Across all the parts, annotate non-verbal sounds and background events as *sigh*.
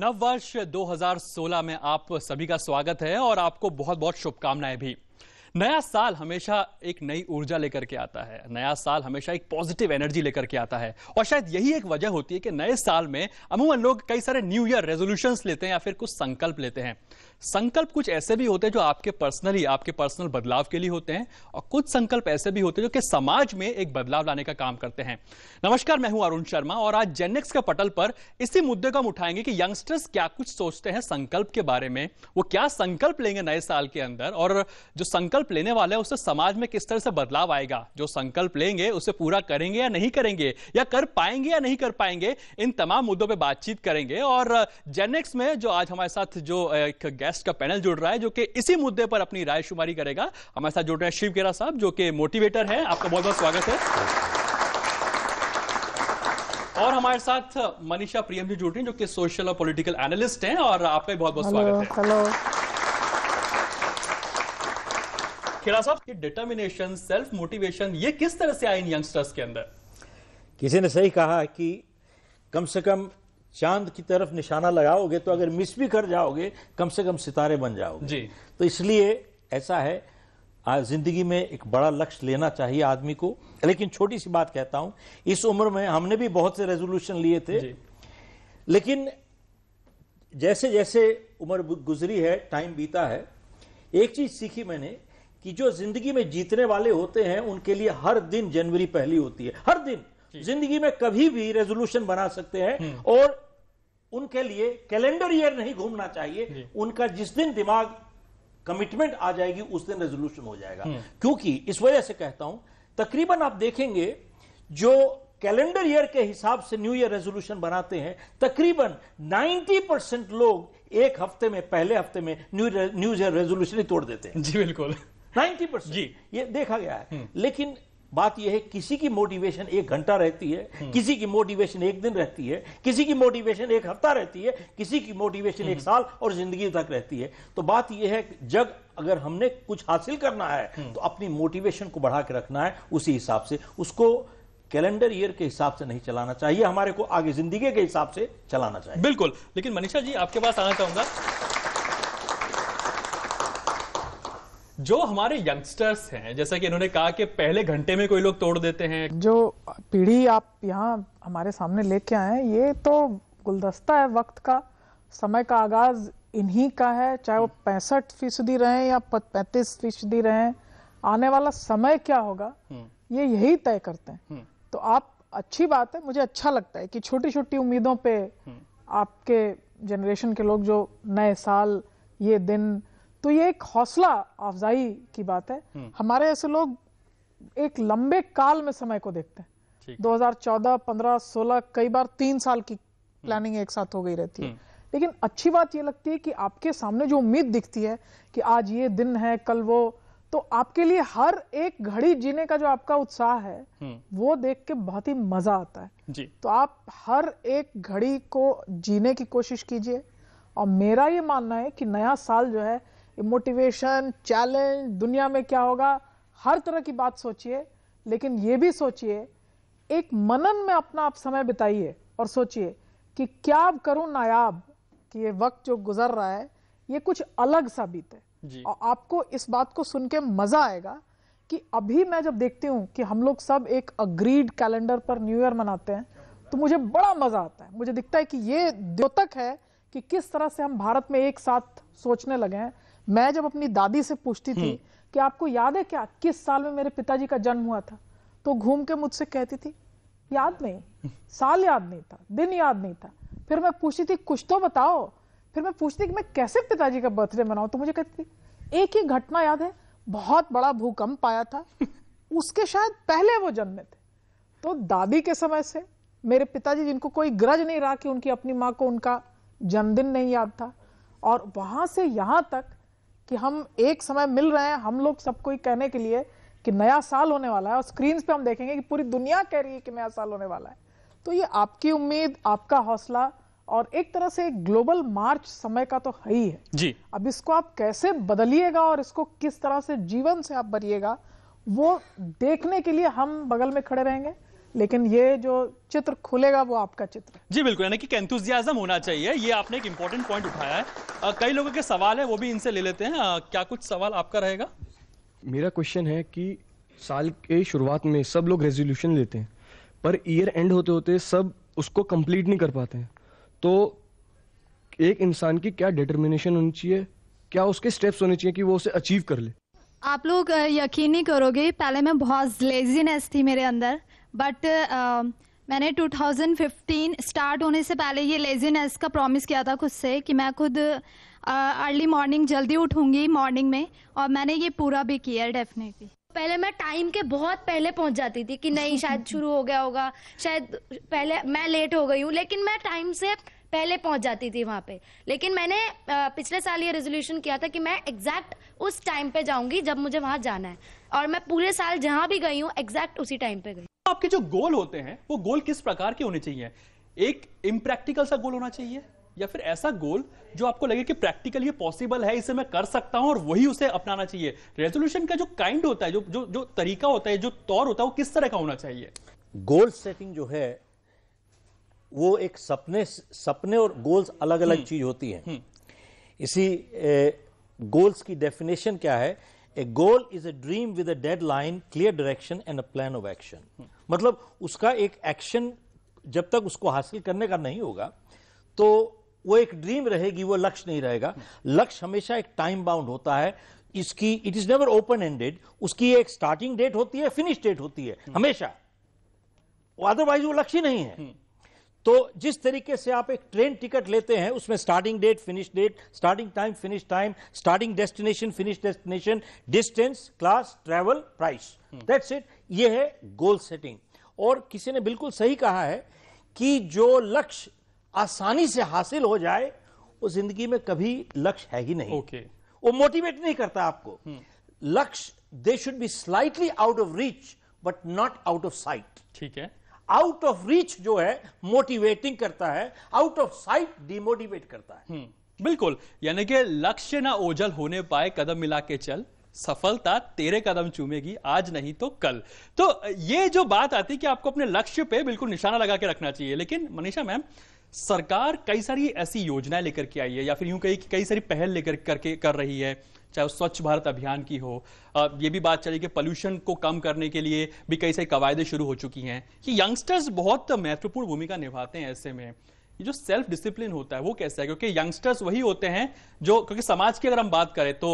नववर्ष 2016 में आप सभी का स्वागत है और आपको बहुत बहुत शुभकामनाएं भी नया साल हमेशा एक नई ऊर्जा लेकर के आता है नया साल हमेशा एक पॉजिटिव एनर्जी लेकर के आता है और शायद यही एक वजह होती है कि नए साल में अमूमन लोग कई सारे न्यू ईयर रेजोल्यूशन लेते हैं या फिर कुछ संकल्प लेते हैं संकल्प कुछ ऐसे भी होते हैं जो आपके पर्सनली आपके पर्सनल बदलाव के लिए होते हैं और कुछ संकल्प ऐसे भी होते हैं जो कि समाज में एक बदलाव लाने का काम करते हैं नमस्कार मैं हूं अरुण शर्मा और आज जेनेक्स के पटल पर इसी मुद्दे को हम उठाएंगे कि यंगस्टर्स क्या कुछ सोचते हैं संकल्प के बारे में वो क्या संकल्प लेंगे नए साल के अंदर और जो संकल्प संकल्प लेने वाले हैं उससे समाज में किस तरह से बदलाव आएगा जो संकल्प लेंगे उसे पूरा करेंगे या नहीं करेंगे या कर पाएंगे या नहीं कर पाएंगे इन तमाम मुद्दों पर बातचीत करेंगे और जेनेक्स में जो आज हमारे साथ जो एक गेस्ट का पैनल जुड़ रहा है जो कि इसी मुद्दे पर अपनी राय शुमारी करेगा हमारे साथ जुड़ रहे हैं शिव केरा साहब जो कि मोटिवेटर है आपका बहुत बहुत स्वागत है और हमारे साथ मनीषा प्रियम जी जुड़ रही हैं जो कि सोशल और पॉलिटिकल एनालिस्ट हैं और आपका भी बहुत बहुत स्वागत है हेलो खेड़ा साहब की डिटर्मिनेशन सेल्फ मोटिवेशन ये किस तरह से आए इन यंगस्टर्स के अंदर किसी ने सही कहा कि कम से कम चांद की तरफ निशाना लगाओगे तो अगर मिस भी कर जाओगे कम से कम सितारे बन जाओगे जी तो इसलिए ऐसा है जिंदगी में एक बड़ा लक्ष्य लेना चाहिए आदमी को लेकिन छोटी सी बात कहता हूं इस उम्र में हमने भी बहुत से रेजोल्यूशन लिए थे लेकिन जैसे जैसे उम्र गुजरी है टाइम बीता है एक चीज सीखी मैंने कि जो जिंदगी में जीतने वाले होते हैं उनके लिए हर दिन जनवरी पहली होती है हर दिन जिंदगी में कभी भी रेजोल्यूशन बना सकते हैं हम्म। और उनके लिए कैलेंडर ईयर नहीं घूमना चाहिए उनका जिस दिन दिमाग कमिटमेंट आ जाएगी उस दिन रेजोल्यूशन हो जाएगा हम्म। क्योंकि इस वजह से कहता हूं तकरीबन आप देखेंगे जो कैलेंडर ईयर के हिसाब से न्यू ईयर रेजोल्यूशन बनाते हैं तकरीबन 90 परसेंट लोग एक हफ्ते में पहले हफ्ते में न्यू न्यू ईयर रेजोल्यूशन ही तोड़ देते हैं जी बिल्कुल नाइन्टी परसेंट ये देखा गया है हम्म। लेकिन बात यह है किसी की मोटिवेशन एक घंटा रहती है हम्म। किसी की मोटिवेशन एक दिन रहती है किसी की मोटिवेशन एक हफ्ता रहती है किसी की मोटिवेशन एक हम्म। साल और जिंदगी तक रहती है तो बात यह है जग अगर हमने कुछ हासिल करना है तो अपनी मोटिवेशन को बढ़ा के रखना है उसी हिसाब से उसको कैलेंडर ईयर के हिसाब से नहीं चलाना चाहिए हमारे को आगे जिंदगी के हिसाब से चलाना चाहिए बिल्कुल लेकिन मनीषा जी आपके पास आना चाहूंगा जो हमारे यंगस्टर्स हैं जैसा कि इन्होंने कहा कि पहले घंटे में कोई लोग तोड़ देते हैं जो पीढ़ी आप यहाँ हमारे सामने लेके आए ये तो गुलदस्ता है वक्त का समय का आगाज इन्हीं का है चाहे वो हम्म। पैंसठ फीसदी रहे या पैंतीस फीसदी रहे आने वाला समय क्या होगा हम्म। ये यही तय करते हैं हम्म। तो आप अच्छी बात है मुझे अच्छा लगता है कि छोटी छोटी उम्मीदों पे आपके जनरेशन के लोग जो नए साल ये दिन तो ये एक हौसला अफजाई की बात है हम्म। हमारे ऐसे लोग एक लंबे काल में समय को देखते हैं 2014, 15, 16 कई बार तीन साल की प्लानिंग हम्म। एक साथ हो गई रहती है हम्म। लेकिन अच्छी बात ये लगती है कि आपके सामने जो उम्मीद दिखती है कि आज ये दिन है कल वो तो आपके लिए हर एक घड़ी जीने का जो आपका उत्साह है वो देख के बहुत ही मजा आता है जी। तो आप हर एक घड़ी को जीने की कोशिश कीजिए और मेरा ये मानना है कि नया साल जो है मोटिवेशन चैलेंज दुनिया में क्या होगा हर तरह की बात सोचिए लेकिन ये भी सोचिए एक मनन में अपना आप समय बिताइए और सोचिए कि क्या अब करूं नायाब कि ये वक्त जो गुजर रहा है ये कुछ अलग सा है और आपको इस बात को सुन के मजा आएगा कि अभी मैं जब देखती हूँ कि हम लोग सब एक अग्रीड कैलेंडर पर न्यू ईयर मनाते हैं तो मुझे बड़ा मजा आता है मुझे दिखता है कि ये द्योतक है कि किस तरह से हम भारत में एक साथ सोचने लगे हैं मैं जब अपनी दादी से पूछती थी हम्म। कि आपको याद है क्या किस साल में मेरे पिताजी का जन्म हुआ था तो घूम के मुझसे कहती थी याद नहीं साल याद नहीं था दिन याद नहीं था फिर मैं पूछती थी कुछ तो बताओ फिर मैं पूछती कि मैं कैसे पिताजी का बर्थडे मनाऊं तो मुझे कहती थी एक ही घटना याद है बहुत बड़ा भूकंप आया था उसके शायद पहले वो जन्मे थे तो दादी के समय से मेरे पिताजी जिनको कोई ग्रज नहीं रहा कि उनकी अपनी माँ को उनका जन्मदिन नहीं याद था और वहां से यहाँ तक कि हम एक समय मिल रहे हैं हम लोग सबको कहने के लिए कि नया साल होने वाला है और स्क्रीन पे हम देखेंगे कि पूरी दुनिया कह रही है कि नया साल होने वाला है तो ये आपकी उम्मीद आपका हौसला और एक तरह से एक ग्लोबल मार्च समय का तो है ही है जी अब इसको आप कैसे बदलिएगा और इसको किस तरह से जीवन से आप भरिएगा वो देखने के लिए हम बगल में खड़े रहेंगे लेकिन ये जो चित्र खुलेगा वो आपका चित्र जी बिल्कुल यानी कि एंथुजियाजम होना चाहिए ये आपने एक इम्पोर्टेंट पॉइंट उठाया है आ, कई लोगों के सवाल है वो भी इनसे ले लेते हैं आ, क्या कुछ सवाल आपका रहेगा मेरा क्वेश्चन है कि साल के शुरुआत में सब लोग रेजोल्यूशन लेते हैं पर ईयर एंड होते होते सब उसको कंप्लीट नहीं कर पाते हैं तो एक इंसान की क्या डिटर्मिनेशन होनी चाहिए क्या उसके स्टेप्स होने चाहिए कि वो उसे अचीव कर ले आप लोग यकीन नहीं करोगे पहले मैं बहुत लेजीनेस थी मेरे अंदर बट uh, मैंने 2015 स्टार्ट होने से पहले ये लेजीनेस का प्रॉमिस किया था खुद से कि मैं खुद अर्ली uh, मॉर्निंग जल्दी उठूंगी मॉर्निंग में और मैंने ये पूरा भी किया है डेफिनेटली पहले मैं टाइम के बहुत पहले पहुंच जाती थी कि नहीं शायद *laughs* शुरू हो गया होगा शायद पहले मैं लेट हो गई हूँ लेकिन मैं टाइम से पहले पहुंच जाती थी वहां पे लेकिन मैंने uh, पिछले साल ये रेजोल्यूशन किया था कि मैं एग्जैक्ट उस टाइम पे जाऊंगी जब मुझे वहां जाना है और मैं पूरे साल जहां भी गई हूँ एग्जैक्ट उसी टाइम पे गई आपके जो गोल होते हैं वो गोल किस प्रकार के होने चाहिए एक इम्प्रैक्टिकल सा गोल होना चाहिए या फिर ऐसा गोल जो आपको लगे कि प्रैक्टिकल ये पॉसिबल है इसे मैं कर सकता हूं और वही उसे अपनाना चाहिए रेजोल्यूशन का जो काइंड होता है जो जो जो तरीका होता है जो तौर होता है वो किस तरह का होना चाहिए गोल सेटिंग जो है वो एक सपने सपने और गोल्स अलग अलग हम्म। चीज होती है हम्म। इसी ए, गोल्स की डेफिनेशन क्या है a goal is a dream with a line clear direction and a plan of action मतलब उसका एक एक्शन जब तक उसको हासिल करने का नहीं होगा तो वो एक ड्रीम रहेगी वो लक्ष्य नहीं रहेगा लक्ष्य हमेशा एक टाइम बाउंड होता है इसकी it is never open ended उसकी एक स्टार्टिंग डेट होती है फिनिश डेट होती है हमेशा अदरवाइज वो लक्ष्य नहीं है तो जिस तरीके से आप एक ट्रेन टिकट लेते हैं उसमें starting date finish date starting time finish time starting destination finish destination distance class travel price that's hmm. It ये है गोल सेटिंग और किसी ने बिल्कुल सही कहा है कि जो लक्ष्य आसानी से हासिल हो जाए वो जिंदगी में कभी लक्ष्य है ही नहीं okay. वो मोटिवेट नहीं करता आपको हम्म। लक्ष्य they should be slightly out of reach but not out of sight ठीक है आउट ऑफ रीच जो है मोटिवेटिंग करता है आउट ऑफ साइट डिमोटिवेट करता है हम्म। बिल्कुल यानी कि लक्ष्य ना ओझल होने पाए कदम मिला के चल सफलता तेरे कदम चूमेगी आज नहीं तो कल तो ये जो बात आती है कि आपको अपने लक्ष्य पे बिल्कुल निशाना लगा के रखना चाहिए लेकिन मनीषा मैम सरकार कई सारी ऐसी योजनाएं लेकर के आई है या फिर यूं कही कि कई सारी पहल लेकर करके कर रही है चाहे वो स्वच्छ भारत अभियान की हो ये भी बात चली कि पॉल्यूशन को कम करने के लिए भी कई सारी कवायदे शुरू हो चुकी हैं कि यंगस्टर्स बहुत महत्वपूर्ण भूमिका निभाते हैं ऐसे में ये जो सेल्फ डिसिप्लिन होता है वो कैसा है क्योंकि यंगस्टर्स वही होते हैं जो क्योंकि समाज की अगर हम बात करें तो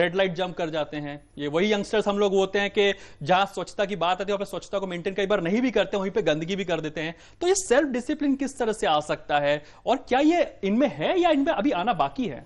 रेड लाइट जंप कर जाते हैं ये वही यंगस्टर्स हम लोग होते हैं कि जहां स्वच्छता की बात आती है वहां पर स्वच्छता को मेंटेन कई बार नहीं भी करते वहीं पर गंदगी भी कर देते हैं तो ये सेल्फ डिसिप्लिन किस तरह से आ सकता है और क्या ये इनमें है या इनमें अभी आना बाकी है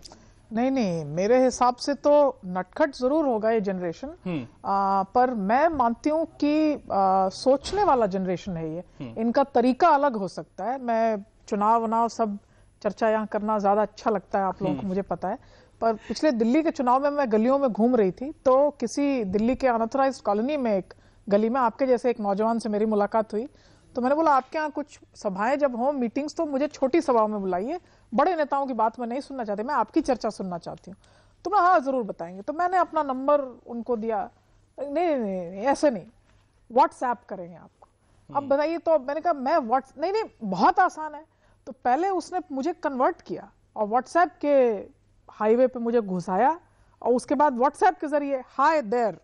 नहीं नहीं मेरे हिसाब से तो नटखट जरूर होगा ये जनरेशन हम्म। पर मैं मानती हूँ कि आ, सोचने वाला जनरेशन है ये हम्म। इनका तरीका अलग हो सकता है मैं चुनाव वनाव सब चर्चा यहाँ करना ज्यादा अच्छा लगता है आप लोगों को हम्म। मुझे पता है पर पिछले दिल्ली के चुनाव में मैं गलियों में घूम रही थी तो किसी दिल्ली के अनथराइज कॉलोनी में एक गली में आपके जैसे एक नौजवान से मेरी मुलाकात हुई तो मैंने बोला आपके यहाँ कुछ सभाएं जब हों मीटिंग्स तो मुझे छोटी सभाओं में बुलाइए बड़े नेताओं की बात मैं नहीं सुनना चाहती मैं आपकी चर्चा सुनना चाहती हूँ तो मैं हाँ ज़रूर बताएंगे तो मैंने अपना नंबर उनको दिया नहीं नहीं नहीं ऐसे नहीं व्हाट्सएप करेंगे आपको अब हम्म। बताइए तो मैंने कहा मैं व्हाट्स नहीं नहीं बहुत आसान है तो पहले उसने मुझे कन्वर्ट किया और व्हाट्सएप के हाईवे पे मुझे घुसाया और उसके बाद व्हाट्सएप के जरिए hi there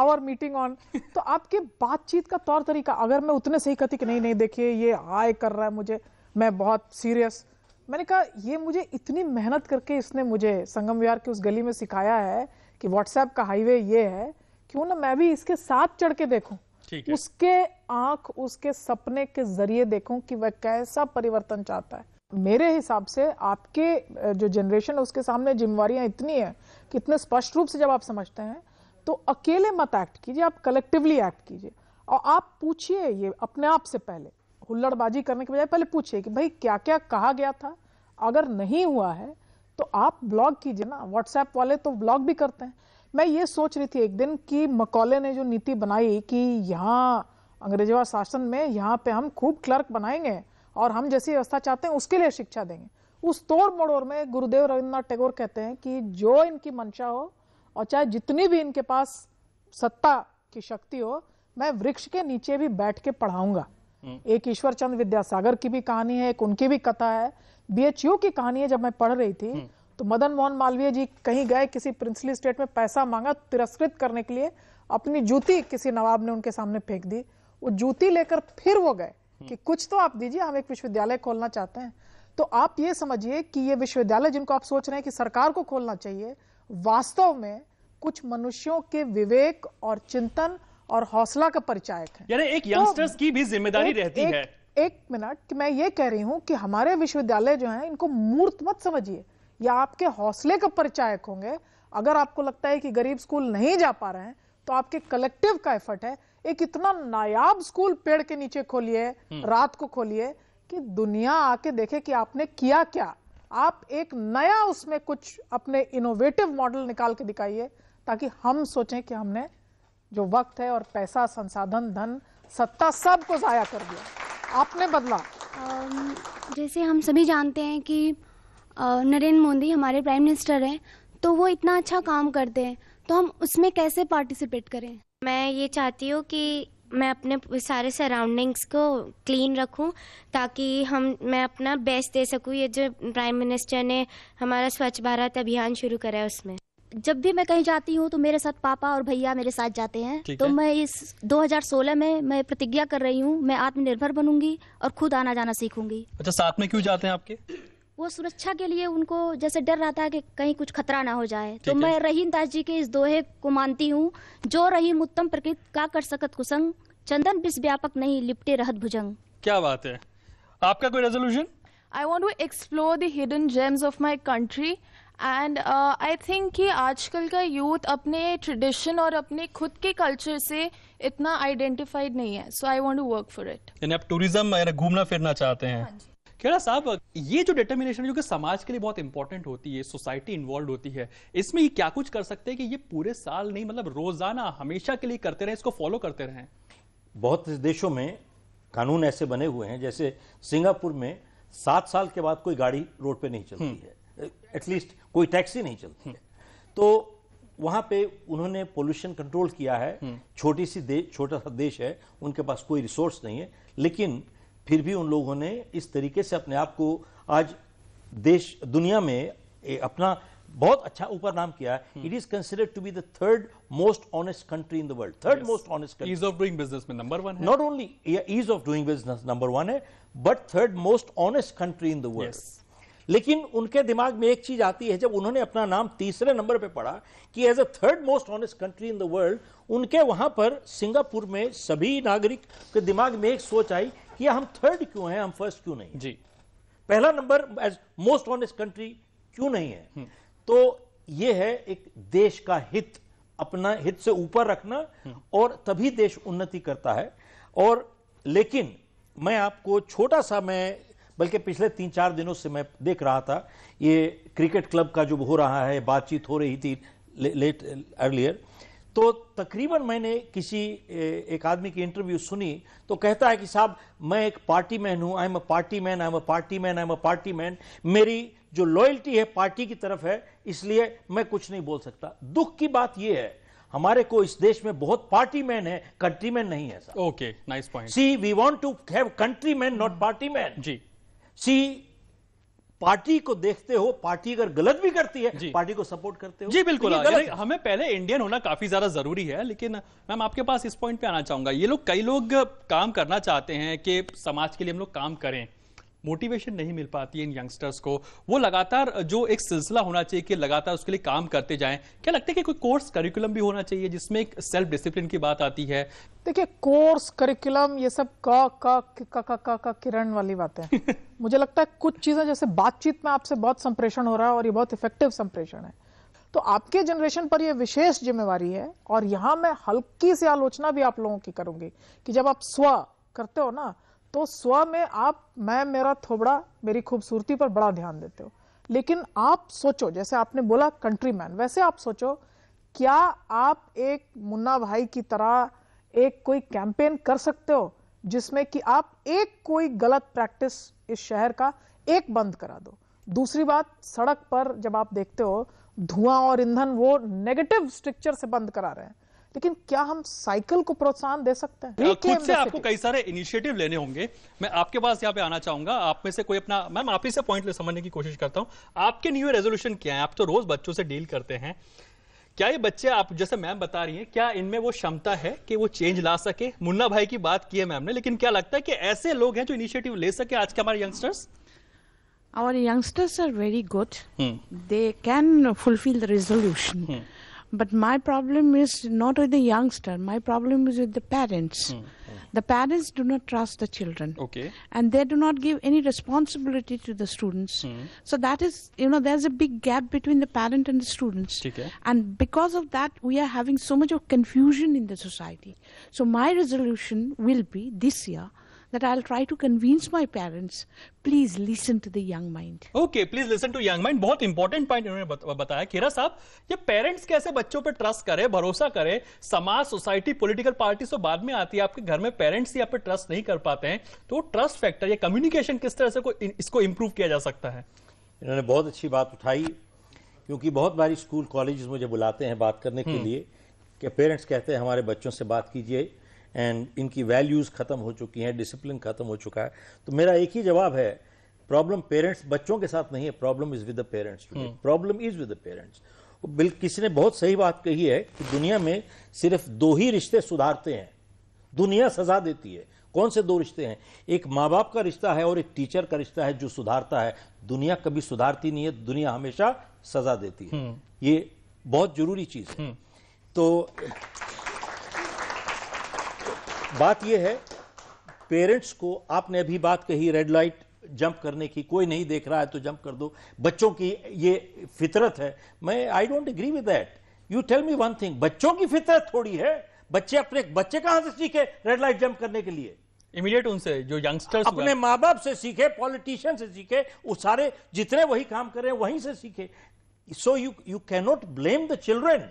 our meeting on तो आपकी बातचीत का तौर तरीका अगर मैं उतने सही कहती कि नहीं नहीं देखिए ये हाय कर रहा है मुझे मैं बहुत सीरियस मैंने कहा ये मुझे इतनी मेहनत करके इसने मुझे संगम विहार की उस गली में सिखाया है कि व्हाट्सएप का हाईवे ये है क्यों ना मैं भी इसके साथ चढ़ के देखूं ठीक है उसके आंख उसके सपने के जरिए देखूं कि वह कैसा परिवर्तन चाहता है मेरे हिसाब से आपके जो जनरेशन है उसके सामने जिम्मेवारियां इतनी है कि इतने स्पष्ट रूप से जब आप समझते हैं तो अकेले मत एक्ट कीजिए आप कलेक्टिवली एक्ट कीजिए और आप पूछिए ये अपने आप से पहले हुल्लड़बाजी करने के बजाय पहले पूछिए कि भाई क्या क्या कहा गया था अगर नहीं हुआ है तो आप ब्लॉग कीजिए ना व्हाट्सएप वाले तो ब्लॉग भी करते हैं मैं ये सोच रही थी एक दिन कि मकौले ने जो नीति बनाई कि यहाँ अंग्रेजवा शासन में यहाँ पे हम खूब क्लर्क बनाएंगे और हम जैसी व्यवस्था चाहते हैं उसके लिए शिक्षा देंगे उस तोड़ मोड़ोर में गुरुदेव रविन्द्रनाथ टैगोर कहते हैं कि जो इनकी मंशा हो और चाहे जितनी भी इनके पास सत्ता की शक्ति हो मैं वृक्ष के नीचे भी बैठ के पढ़ाऊंगा हम्म। एक ईश्वर चंद विद्यासागर की भी कहानी है एक उनकी भी कथा है बीएचयू की कहानी है जब मैं पढ़ रही थी हम्म। तो मदन मोहन मालवीय जी कहीं गए किसी प्रिंसली स्टेट में पैसा मांगा तिरस्कृत करने के लिए अपनी जूती किसी नवाब ने उनके सामने फेंक दी वो जूती लेकर फिर वो गए कि हम्म। कुछ तो आप दीजिए हम एक विश्वविद्यालय खोलना चाहते हैं तो आप ये समझिए कि ये विश्वविद्यालय जिनको आप सोच रहे हैं कि सरकार को खोलना चाहिए वास्तव में कुछ मनुष्यों के विवेक और चिंतन और हौसला का परिचायक है यानी एक यंगस्टर्स तो की भी जिम्मेदारी रहती एक, है एक मिनट मैं ये कह रही हूं कि हमारे विश्वविद्यालय जो है इनको मूर्त मत समझिए या आपके हौसले का परिचायक होंगे अगर आपको लगता है कि गरीब स्कूल नहीं जा पा रहे हैं तो आपके कलेक्टिव का एफर्ट है एक इतना नायाब स्कूल पेड़ के नीचे खोलिए हम्म। रात को खोलिए कि दुनिया आके देखे कि आपने किया क्या आप एक नया उसमें कुछ अपने इनोवेटिव मॉडल निकाल के दिखाइए ताकि हम सोचें कि हमने जो वक्त है और पैसा संसाधन धन सत्ता सबको ज़ाया कर दिया आपने बदला जैसे हम सभी जानते हैं कि नरेंद्र मोदी हमारे प्राइम मिनिस्टर हैं तो वो इतना अच्छा काम करते हैं तो हम उसमें कैसे पार्टिसिपेट करें मैं ये चाहती हूँ कि मैं अपने सारे सराउंडिंग्स को क्लीन रखूं ताकि हम मैं अपना बेस्ट दे सकूं ये जो प्राइम मिनिस्टर ने हमारा स्वच्छ भारत अभियान शुरू करा है उसमें जब भी मैं कहीं जाती हूँ तो मेरे साथ पापा और भैया मेरे साथ जाते हैं तो है? मैं इस 2016 में मैं प्रतिज्ञा कर रही हूँ मैं आत्मनिर्भर बनूंगी और खुद आना जाना सीखूंगी अच्छा साथ में क्यों जाते हैं आपके वो सुरक्षा के लिए उनको जैसे डर रहा था कि कहीं कुछ खतरा ना हो जाए तो मैं रहीम दास जी के इस दोहे को मानती हूँ जो रहीम उत्तम प्रकृत का कर सकत कुसंग चंदन बिस व्यापक नहीं लिपटे रहत भुजंग क्या बात है आपका कोई resolution I want to explore the hidden gems of my country and I think कि आजकल का यूथ अपने ट्रेडिशन और अपने खुद के कल्चर से इतना आइडेंटिफाइड नहीं है so I want to work for it यानी आप टूरिज्म घूमना फिरना चाहते हैं हाँ जी खेड़ा साहब ये जो डिटर्मिनेशन जो कि समाज के लिए बहुत इंपॉर्टेंट होती है सोसाइटी इन्वॉल्व होती है इसमें ये क्या कुछ कर सकते हैं कि ये पूरे साल नहीं मतलब रोजाना हमेशा के लिए करते रहे इसको फॉलो करते रहे बहुत देशों में कानून ऐसे बने हुए हैं जैसे सिंगापुर में सात साल के बाद कोई गाड़ी रोड पे नहीं चलती हम्म। है एटलीस्ट कोई टैक्सी नहीं चलती है तो वहां पे उन्होंने पोल्यूशन कंट्रोल किया है हम्म। छोटी सी देश छोटा सा देश है उनके पास कोई रिसोर्स नहीं है लेकिन फिर भी उन लोगों ने इस तरीके से अपने आप को आज देश दुनिया में अपना बहुत अच्छा ऊपर नाम किया है it is considered to be the third most honest country in the world third most honest country ease of doing business में number one not only ease of doing business number one है but third most honest country in the world लेकिन उनके दिमाग में एक चीज आती है जब उन्होंने अपना नाम तीसरे नंबर पे पढ़ा कि as a third most honest country in the world उनके वहां पर सिंगापुर में सभी नागरिक के दिमाग में एक सोच आई कि हम थर्ड क्यों हैं हम फर्स्ट क्यों नहीं जी पहला number as most honest country क्यों नहीं है हम्म। तो ये है एक देश का हित अपना हित से ऊपर रखना हम्म। और तभी देश उन्नति करता है और लेकिन मैं आपको छोटा सा मैं बल्कि पिछले तीन चार दिनों से मैं देख रहा था ये क्रिकेट क्लब का जो हो रहा है बातचीत हो रही थी ले, लेट अर्लियर तो तकरीबन मैंने किसी एक आदमी की इंटरव्यू सुनी तो कहता है कि साहब मैं एक पार्टी मैन हूं I am a party man I am a party man I am a party man मेरी जो लॉयल्टी है पार्टी की तरफ है इसलिए मैं कुछ नहीं बोल सकता दुख की बात यह है हमारे को इस देश में बहुत पार्टी मैन है कंट्री मैन नहीं है okay nice point see we want to have country man not party man जी सी पार्टी को देखते हो पार्टी अगर गलत भी करती है पार्टी को सपोर्ट करते हो जी बिल्कुल तो हाँ, हमें पहले इंडियन होना काफी ज्यादा जरूरी है लेकिन मैम आपके पास इस पॉइंट पे आना चाहूंगा ये लोग कई लोग काम करना चाहते हैं कि समाज के लिए हम लोग काम करें मोटिवेशन नहीं मिल पाती है इन यंगस्टर्स को वो लगातार जो एक सिलसिला होना चाहिए कि लगातार उसके लिए काम करते जाएं क्या लगता है कि कोई कोर्स करिकुलम भी होना चाहिए जिसमें एक सेल्फ डिसिप्लिन की बात आती है देखिए कोर्स करिकुलम ये सब का का का का का, का किरण वाली बात है *laughs* मुझे लगता है कुछ चीजें जैसे बातचीत में आपसे बहुत संप्रेषण हो रहा है और ये बहुत इफेक्टिव संप्रेषण है तो आपके जनरेशन पर यह विशेष जिम्मेवारी है और यहां मैं हल्की सी आलोचना भी आप लोगों की करूंगी कि जब आप स्व करते हो ना तो स्व में आप मैं मेरा थोबड़ा मेरी खूबसूरती पर बड़ा ध्यान देते हो लेकिन आप सोचो जैसे आपने बोला कंट्री मैन वैसे आप सोचो क्या आप एक मुन्ना भाई की तरह एक कोई कैंपेन कर सकते हो जिसमें कि आप एक कोई गलत प्रैक्टिस इस शहर का एक बंद करा दो दूसरी बात सड़क पर जब आप देखते हो धुआं और ईंधन वो नेगेटिव स्ट्रक्चर से बंद करा रहे हैं लेकिन क्या हम साइकिल को प्रोत्साहन दे सकते हैं खुद से आपको कई सारे इनिशिएटिव लेने होंगे मैं आपके पास यहाँ पे आना चाहूंगा आप में से कोई अपना मैम आप ही से पॉइंट ले समझने की कोशिश करता हूँ आपके न्यू रेजोल्यूशन क्या है आप तो रोज बच्चों से डील करते हैं क्या ये बच्चे आप जैसे मैम बता रही हैं क्या इनमें वो क्षमता है कि वो चेंज ला सके मुन्ना भाई की बात की है मैम ने लेकिन क्या लगता है कि ऐसे लोग हैं जो इनिशिएटिव ले सके आज के हमारे youngsters our youngsters are very good they can fulfil the resolution But my problem is not with the youngster. My problem is with the parents. Mm. The parents do not trust the children. Okay. And they do not give any responsibility to the students. Mm. So that is, you know, there's a big gap between the parent and the students. Okay. And because of that, we are having so much of confusion in the society. So my resolution will be this year that I'll try to convince my parents, please listen to the young mind. Okay, please listen to young mind. बहुत important point इन्होंने बताया खेरा साहब ये parents कैसे बच्चों पे trust करे भरोसा करे समाज society political parties तो बाद में आती है आपके घर में parents ही आप पे trust नहीं कर पाते हैं तो trust factor ये communication किस तरह से को, इसको improve किया जा सकता है इन्होंने बहुत अच्छी बात उठाई क्योंकि बहुत बारी स्कूल कॉलेज मुझे बुलाते हैं बात करने के लिए कि पेरेंट्स कहते हैं हमारे बच्चों से बात कीजिए एंड इनकी वैल्यूज़ ख़त्म हो चुकी हैं डिसिप्लिन ख़त्म हो चुका है तो मेरा एक ही जवाब है प्रॉब्लम पेरेंट्स बच्चों के साथ नहीं है problem is with the parents problem is with the parents बिल किसी ने बहुत सही बात कही है कि दुनिया में सिर्फ दो ही रिश्ते सुधारते हैं दुनिया सजा देती है कौन से दो रिश्ते हैं एक माँ बाप का रिश्ता है और एक टीचर का रिश्ता है जो सुधारता है दुनिया कभी सुधारती नहीं है दुनिया हमेशा सजा देती है हम्म। ये बहुत जरूरी चीज है हम्म। तो बात यह है पेरेंट्स को आपने अभी बात कही रेड लाइट जंप करने की कोई नहीं देख रहा है तो जंप कर दो बच्चों की ये फितरत है मैं I don't agree with that you tell me one thing बच्चों की फितरत थोड़ी है बच्चे अपने बच्चे कहां से सीखे रेड लाइट जंप करने के लिए इमीडिएट उनसे जो यंगस्टर्स अपने माँ बाप से सीखे पॉलिटिशियन से सीखे वो सारे जितने वही काम करें वहीं से सीखे so you you cannot blame the children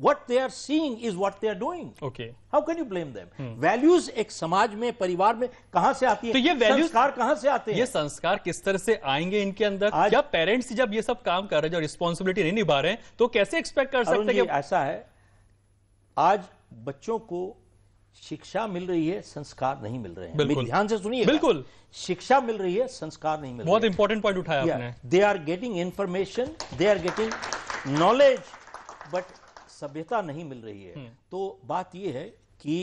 what they are seeing is what they are doing. Okay. How can you blame them? Hmm. Values एक समाज में परिवार में कहां से आती है तो ये values, संस्कार कहां से आते हैं? ये संस्कार किस तरह से आएंगे इनके अंदर आज, क्या पेरेंट्स जब ये सब काम कर रहे हैं जो रिस्पॉन्सिबिलिटी नहीं निभा रहे हैं तो कैसे एक्सपेक्ट कर सकते हैं ऐसा है आज बच्चों को शिक्षा मिल रही है संस्कार नहीं मिल रहे हैं ध्यान से सुनिए बिल्कुल शिक्षा मिल रही है संस्कार नहीं मिल रहे बहुत इंपॉर्टेंट पॉइंट उठाया they are getting information they are getting knowledge but सभ्यता नहीं मिल रही है हम्म। तो बात यह है कि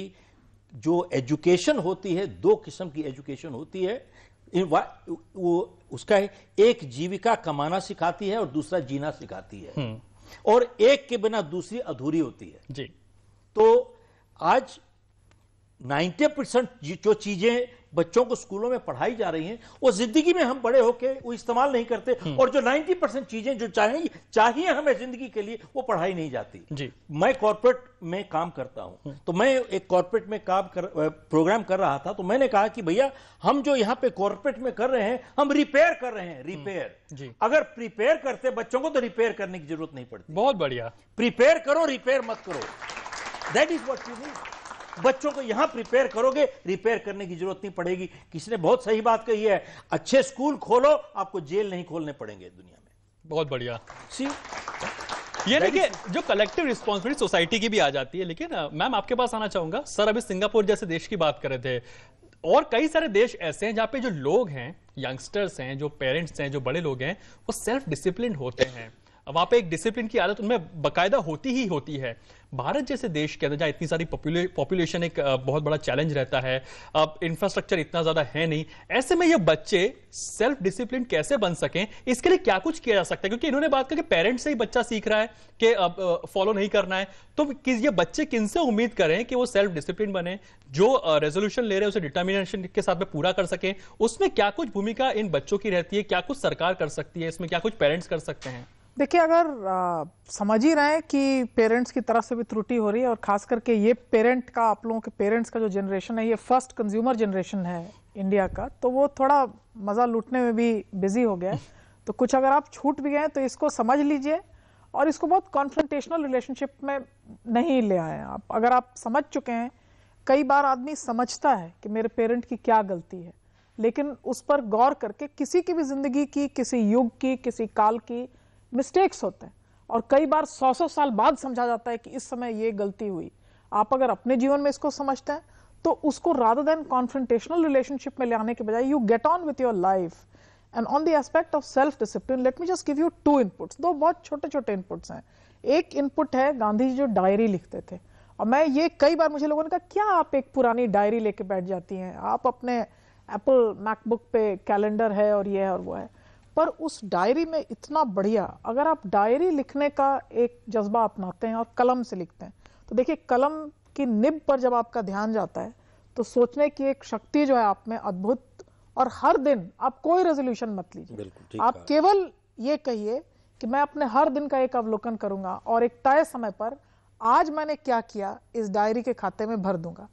जो एजुकेशन होती है दो किस्म की एजुकेशन होती है वो उसका एक जीविका कमाना सिखाती है और दूसरा जीना सिखाती है हम्म। और एक के बिना दूसरी अधूरी होती है जी तो आज 90 परसेंट जो चीजें बच्चों को स्कूलों में पढ़ाई जा रही है वो जिंदगी में हम बड़े होके वो इस्तेमाल नहीं करते हम्म। और जो 90 परसेंट चीजें जो चाहिए चाहिए हमें जिंदगी के लिए वो पढ़ाई नहीं जाती जी मैं कॉरपोरेट में काम करता हूं हम्म। तो मैं एक कॉरपोरेट में काम कर प्रोग्राम कर रहा था तो मैंने कहा कि भैया हम जो यहाँ पे कॉरपोरेट में कर रहे हैं हम रिपेयर कर रहे हैं रिपेयर हम्म। अगर प्रिपेयर करते बच्चों को तो रिपेयर करने की जरूरत नहीं पड़ती बहुत बढ़िया प्रिपेयर करो रिपेयर मत करो that is what you need बच्चों को यहां प्रिपेयर करोगे रिपेयर करने की जरूरत नहीं पड़ेगी किसी ने बहुत सही बात कही है अच्छे स्कूल खोलो आपको जेल नहीं खोलने पड़ेंगे दुनिया में बहुत बढ़िया सी ये देखिए जो कलेक्टिव रिस्पॉन्सिबिलिटी सोसाइटी की भी आ जाती है लेकिन मैम आपके पास आना चाहूंगा सर अभी सिंगापुर जैसे देश की बात कर रहे थे और कई सारे देश ऐसे हैं जहां पे जो लोग हैं यंगस्टर्स हैं जो पेरेंट्स हैं जो बड़े लोग हैं वो सेल्फ डिसिप्लिन होते हैं वहां पे एक डिसिप्लिन की आदत उनमें बकायदा होती ही होती है भारत जैसे देश के अंदर जहां इतनी सारी पॉपुलेशन एक बहुत बड़ा चैलेंज रहता है अब इंफ्रास्ट्रक्चर इतना ज्यादा है नहीं ऐसे में ये बच्चे सेल्फ डिसिप्लिन कैसे बन सकें इसके लिए क्या कुछ किया जा सकता है क्योंकि इन्होंने बात करके पेरेंट्स से ही बच्चा सीख रहा है कि अब फॉलो नहीं करना है तो किस ये बच्चे किनसे उम्मीद करें कि वो सेल्फ डिसिप्लिन बने जो रेजोल्यूशन ले रहे हैं उसे डिटर्मिनेशन के साथ में पूरा कर सकें उसमें क्या कुछ भूमिका इन बच्चों की रहती है क्या कुछ सरकार कर सकती है इसमें क्या कुछ पेरेंट्स कर सकते हैं देखिए अगर समझ ही रहे हैं कि पेरेंट्स की तरफ से भी त्रुटि हो रही है और खास करके ये पेरेंट का आप लोगों के पेरेंट्स का जो जनरेशन है ये फर्स्ट कंज्यूमर जनरेशन है इंडिया का तो वो थोड़ा मज़ा लूटने में भी बिजी हो गया है *laughs* तो कुछ अगर आप छूट भी गए तो इसको समझ लीजिए और इसको बहुत कॉन्फ्रेंटेशनल रिलेशनशिप में नहीं ले आए आप अगर आप समझ चुके हैं कई बार आदमी समझता है कि मेरे पेरेंट की क्या गलती है लेकिन उस पर गौर करके किसी की भी ज़िंदगी की किसी युग की किसी काल की मिस्टेक्स होते हैं और कई बार सौ सौ साल बाद समझा जाता है कि इस समय ये गलती हुई आप अगर अपने जीवन में इसको समझते हैं तो उसको राधर देन कॉन्फ्रेंटेशनल रिलेशनशिप में ले आने के बजाय you get on with your life and on the aspect of self discipline let me just give you two inputs दो बहुत छोटे छोटे इनपुट्स हैं एक इनपुट है गांधी जी जो डायरी लिखते थे और मैं ये कई बार मुझे लोगों ने कहा क्या आप एक पुरानी डायरी लेके बैठ जाती हैं आप अपने एप्पल मैकबुक पे कैलेंडर है और ये है और वो है पर उस डायरी में इतना बढ़िया अगर आप डायरी लिखने का एक जज्बा अपनाते हैं और कलम से लिखते हैं तो देखिए कलम की निब पर जब आपका ध्यान जाता है तो सोचने की एक शक्ति जो है आप में अद्भुत और हर दिन आप कोई रेजोल्यूशन मत लीजिए आप केवल ये कहिए कि मैं अपने हर दिन का एक अवलोकन करूंगा और एक तय समय पर आज मैंने क्या किया इस डायरी के खाते में भर दूंगा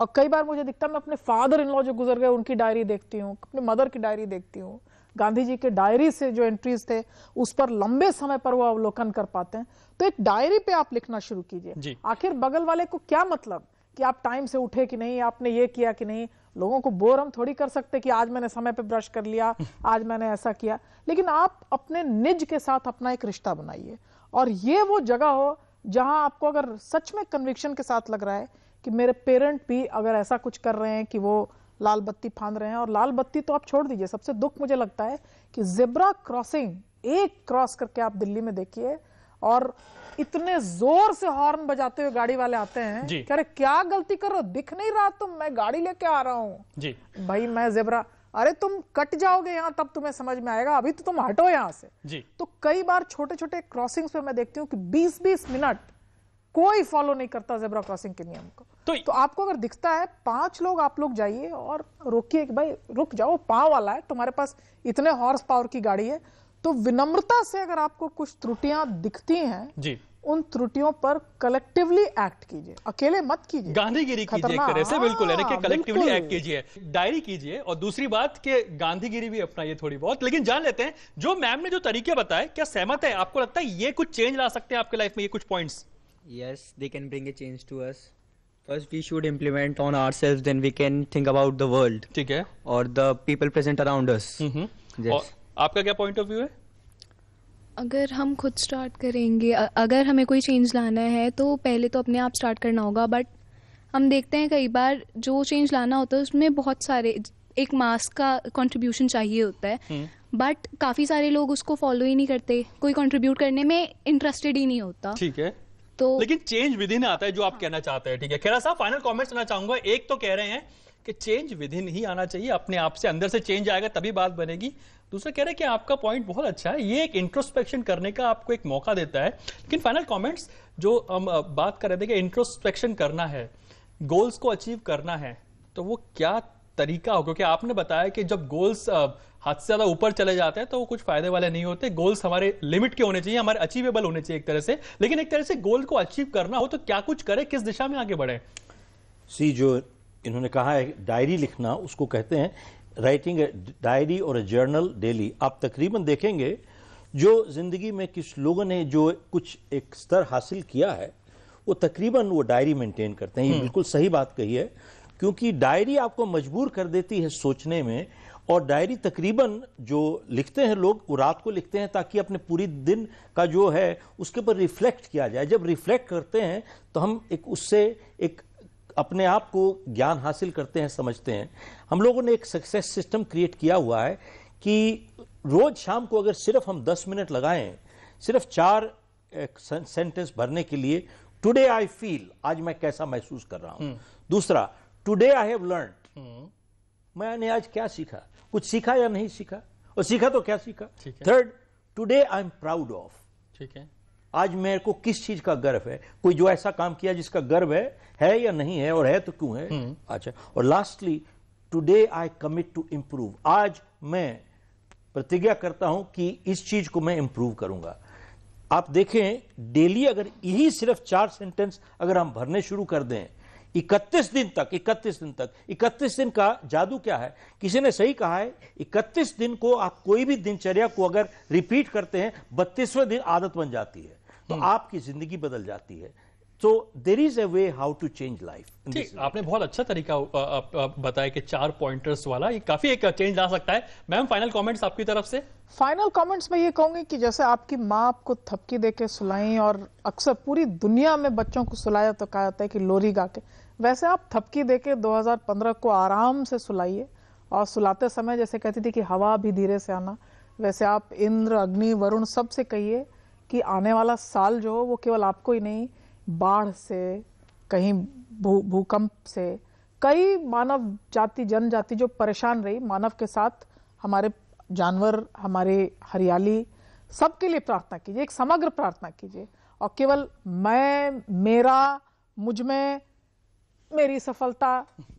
और कई बार मुझे दिखता है मैं अपने फादर इन लॉ जो गुजर गए उनकी डायरी देखती हूँ अपने मदर की डायरी देखती हूँ गांधी जी के डायरी से जो एंट्रीज थे उस पर लंबे समय पर वो अवलोकन कर पाते हैं तो एक डायरी पे आप लिखना शुरू कीजिए आखिर बगल वाले को क्या मतलब कि आप टाइम से उठे कि नहीं आपने ये किया कि नहीं लोगों को बोर हम थोड़ी कर सकते कि आज मैंने समय पे ब्रश कर लिया *laughs* आज मैंने ऐसा किया लेकिन आप अपने निज के साथ अपना एक रिश्ता बनाइए और ये वो जगह हो जहां आपको अगर सच में कन्विक्शन के साथ लग रहा है कि मेरे पेरेंट भी अगर ऐसा कुछ कर रहे हैं कि वो लाल बत्ती फांद रहे हैं और लाल बत्ती तो आप छोड़ दीजिए सबसे दुख मुझे लगता है कि जेब्रा क्रॉसिंग एक क्रॉस करके आप दिल्ली में देखिए और इतने जोर से हॉर्न बजाते हुए गाड़ी वाले आते हैं कह रहे क्या गलती कर रहे हो दिख नहीं रहा तुम मैं गाड़ी लेके आ रहा हूँ भाई मैं जेबरा अरे तुम कट जाओगे यहाँ तब तुम्हें समझ में आएगा अभी तो तुम हटो यहाँ से जी। तो कई बार छोटे छोटे क्रॉसिंग्स पे मैं देखती हूँ कि 20-20 मिनट कोई फॉलो नहीं करता जेबरा क्रॉसिंग के नियम को तो, तो आपको अगर दिखता है पांच लोग आप लोग जाइए और रोकिए कि भाई रुक जाओ पाव वाला है तुम्हारे पास इतने हॉर्स पावर की गाड़ी है तो विनम्रता से अगर आपको कुछ त्रुटियां दिखती हैं जी उन त्रुटियों पर कलेक्टिवली एक्ट कीजिए अकेले मत कीजिए गांधीगिरी कीजिए एक तरह से बिल्कुल यानी कि कलेक्टिवली एक्ट कीजिए डायरी कीजिए और दूसरी बात के गांधीगिरी भी अपनाइए थोड़ी बहुत लेकिन जान लेते हैं जो मैम ने जो तरीके बताए क्या सहमत है आपको लगता है ये कुछ चेंज ला सकते हैं आपके लाइफ में ये कुछ points yes they can bring a change to us First, we should implement on ourselves, then we can think about the world. ठीक है Or the people present around us. Hmm Yes. और आपका क्या point of view है अगर हम खुद start करेंगे अगर हमें कोई चेंज लाना है तो पहले तो अपने आप स्टार्ट करना होगा बट हम देखते हैं कई बार जो चेंज लाना होता है उसमें बहुत सारे एक मास का कंट्रीब्यूशन चाहिए होता है बट हम्म। काफ़ी सारे लोग उसको फॉलो ही नहीं करते कोई कंट्रीब्यूट करने में इंटरेस्टेड ही नहीं होता ठीक है तो लेकिन चेंज विद इन आता है जो आप हाँ। कहना चाहते हैं ठीक है खेरा साहब फाइनल कॉमेंट करना चाहूंगा एक तो कह रहे हैं कि चेंज विद इन ही आना चाहिए अपने आप से अंदर से चेंज आएगा तभी बात बनेगी दूसरा कह रहे हैं कि आपका पॉइंट बहुत अच्छा है ये एक इंट्रोस्पेक्शन करने का आपको एक मौका देता है लेकिन फाइनल कॉमेंट्स जो हम बात कर रहे थे कि इंट्रोस्पेक्शन करना है गोल्स को अचीव करना है तो वो क्या तरीका हो क्योंकि आपने बताया कि जब गोल्स हद से ज्यादा ऊपर चले जाते हैं तो वो कुछ फायदे वाले नहीं होते गोल्स हमारे लिमिट के होने चाहिए हमारे अचीवेबल होने चाहिए एक तरह से लेकिन एक तरह से गोल को अचीव करना हो तो क्या कुछ करें किस दिशा में आगे बढ़े सी जो इन्होंने कहा है डायरी लिखना उसको कहते हैं राइटिंग डायरी और ए जर्नल डेली आप तकरीबन देखेंगे जो जिंदगी में किस लोगों ने जो कुछ एक स्तर हासिल किया है वो तकरीबन वो डायरी मेंटेन करते हैं ये हम्म। बिल्कुल सही बात कही है क्योंकि डायरी आपको मजबूर कर देती है सोचने में और डायरी तकरीबन जो लिखते हैं लोग वो रात को लिखते हैं ताकि अपने पूरी दिन का जो है उसके ऊपर रिफ्लेक्ट किया जाए जब रिफ्लेक्ट करते हैं तो हम एक उससे एक अपने आप को ज्ञान हासिल करते हैं समझते हैं हम लोगों ने एक सक्सेस सिस्टम क्रिएट किया हुआ है कि रोज शाम को अगर सिर्फ हम दस मिनट लगाएं सिर्फ चार सेंटेंस भरने के लिए टुडे आई फील आज मैं कैसा महसूस कर रहा हूं हम्म। दूसरा टुडे आई हैव लर्न मैंने आज क्या सीखा कुछ सीखा या नहीं सीखा और सीखा तो क्या सीखा third today I am proud of ठीक है आज मेरे को किस चीज का गर्व है कोई जो ऐसा काम किया जिसका गर्व है है या नहीं है और है तो क्यों है हम्म। अच्छा और lastly today I commit to improve आज मैं प्रतिज्ञा करता हूं कि इस चीज को मैं इंप्रूव करूंगा आप देखें डेली अगर यही सिर्फ चार सेंटेंस अगर हम भरने शुरू कर दें इकतीस दिन तक इकतीस दिन तक इकतीस दिन का जादू क्या है किसी ने सही कहा है इकतीस दिन को आप कोई भी दिनचर्या को अगर रिपीट करते हैं बत्तीसवें दिन आदत बन जाती है तो हम्म। आपकी जिंदगी बदल जाती है so there is a way how to change life आपने बहुत अच्छा तरीका बताया कि चार पॉइंटर्स वाला ये काफी एक चेंज ला सकता है मैम फाइनल कमेंट्स आपकी तरफ से फाइनल कमेंट्स में ये कहूंगी कि जैसे आपकी माँ आपको थपकी देके सुलाई और अक्सर पूरी दुनिया में बच्चों को सुलाया तो कहा जाता है कि लोरी गा के वैसे आप थपकी देके 2015 को आराम से सुलाइए और सुलाते समय जैसे कहती थी कि हवा भी धीरे से आना वैसे आप इंद्र अग्नि वरुण सब से कहिए कि आने वाला साल जो हो वो केवल आपको ही नहीं बाढ़ से कहीं भूकंप से कई मानव जाति जनजाति जो परेशान रही मानव के साथ हमारे जानवर हमारे हरियाली सबके लिए प्रार्थना कीजिए एक समग्र प्रार्थना कीजिए और केवल मैं मेरा मुझमें मेरी सफलता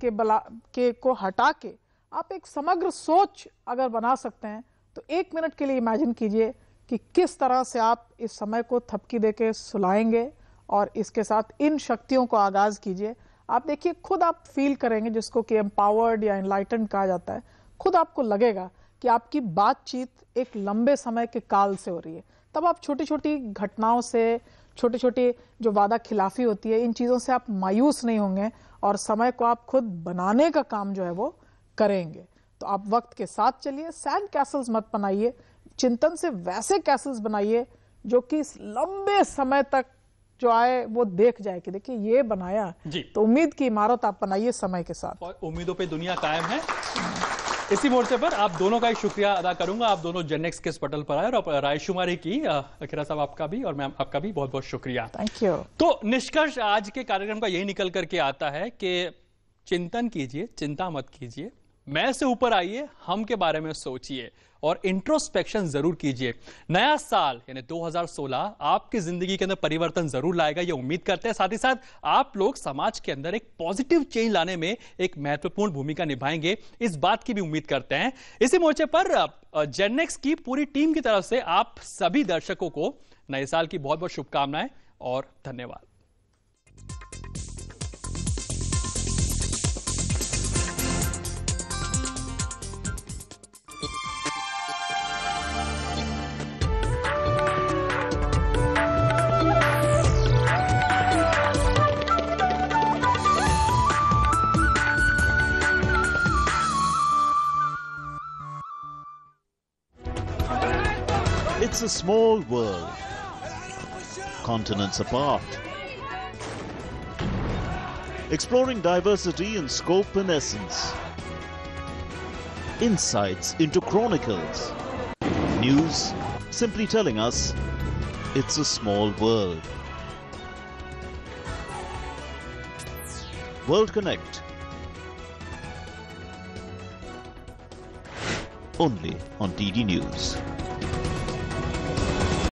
के बला के को हटा के आप एक समग्र सोच अगर बना सकते हैं तो एक मिनट के लिए इमेजिन कीजिए कि किस तरह से आप इस समय को थपकी दे के सुलाएंगे और इसके साथ इन शक्तियों को आगाज़ कीजिए आप देखिए खुद आप फील करेंगे जिसको कि एम्पावर्ड या इनलाइटन कहा जाता है खुद आपको लगेगा कि आपकी बातचीत एक लंबे समय के काल से हो रही है तब आप छोटी छोटी घटनाओं से छोटे छोटे जो वादा खिलाफी होती है इन चीज़ों से आप मायूस नहीं होंगे और समय को आप खुद बनाने का काम जो है वो करेंगे तो आप वक्त के साथ चलिए सैंड कैसल्स मत बनाइए चिंतन से वैसे कैसल्स बनाइए जो कि लंबे समय तक जो आए वो देख जाए कि देखिए ये बनाया जी। तो उम्मीद की इमारत आप बनाइए समय के साथ उम्मीदों पे दुनिया कायम है इसी मोर्चे पर आप दोनों का ही शुक्रिया अदा करूंगा आप दोनों जेनेक्स के पटल पर आए और रायशुमारी की अखिरा साहब आपका भी और मैम आपका भी बहुत बहुत शुक्रिया थैंक यू तो निष्कर्ष आज के कार्यक्रम का यही निकल करके आता है कि चिंतन कीजिए चिंता मत कीजिए मैं से ऊपर आइए हम के बारे में सोचिए और इंट्रोस्पेक्शन जरूर कीजिए नया साल यानी 2016 आपकी जिंदगी के अंदर परिवर्तन जरूर लाएगा यह उम्मीद करते हैं साथ ही साथ आप लोग समाज के अंदर एक पॉजिटिव चेंज लाने में एक महत्वपूर्ण भूमिका निभाएंगे इस बात की भी उम्मीद करते हैं इसी मोर्चे पर जेनेक्स की पूरी टीम की तरफ से आप सभी दर्शकों को नए साल की बहुत बहुत शुभकामनाएं और धन्यवाद a small world, continents apart. Exploring diversity in scope and essence. Insights into chronicles. News simply telling us it's a small world. World Connect. Only on DD News.